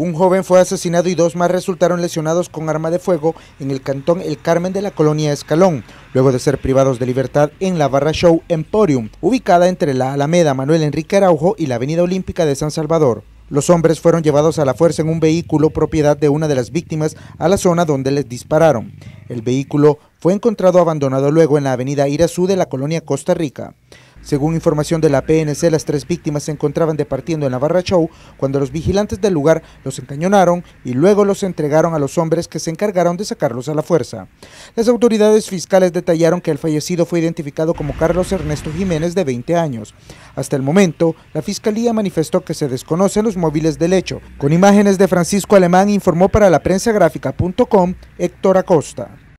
Un joven fue asesinado y dos más resultaron lesionados con arma de fuego en el cantón El Carmen de la colonia Escalón, luego de ser privados de libertad en la barra show Emporium, ubicada entre la Alameda Manuel Enrique Araujo y la Avenida Olímpica de San Salvador. Los hombres fueron llevados a la fuerza en un vehículo propiedad de una de las víctimas a la zona donde les dispararon. El vehículo fue encontrado abandonado luego en la avenida Irazú de la colonia Costa Rica. Según información de la PNC, las tres víctimas se encontraban departiendo en la barra Show cuando los vigilantes del lugar los encañonaron y luego los entregaron a los hombres que se encargaron de sacarlos a la fuerza. Las autoridades fiscales detallaron que el fallecido fue identificado como Carlos Ernesto Jiménez de 20 años. Hasta el momento, la fiscalía manifestó que se desconocen los móviles del hecho. Con imágenes de Francisco Alemán informó para la prensa gráfica.com Héctor Acosta.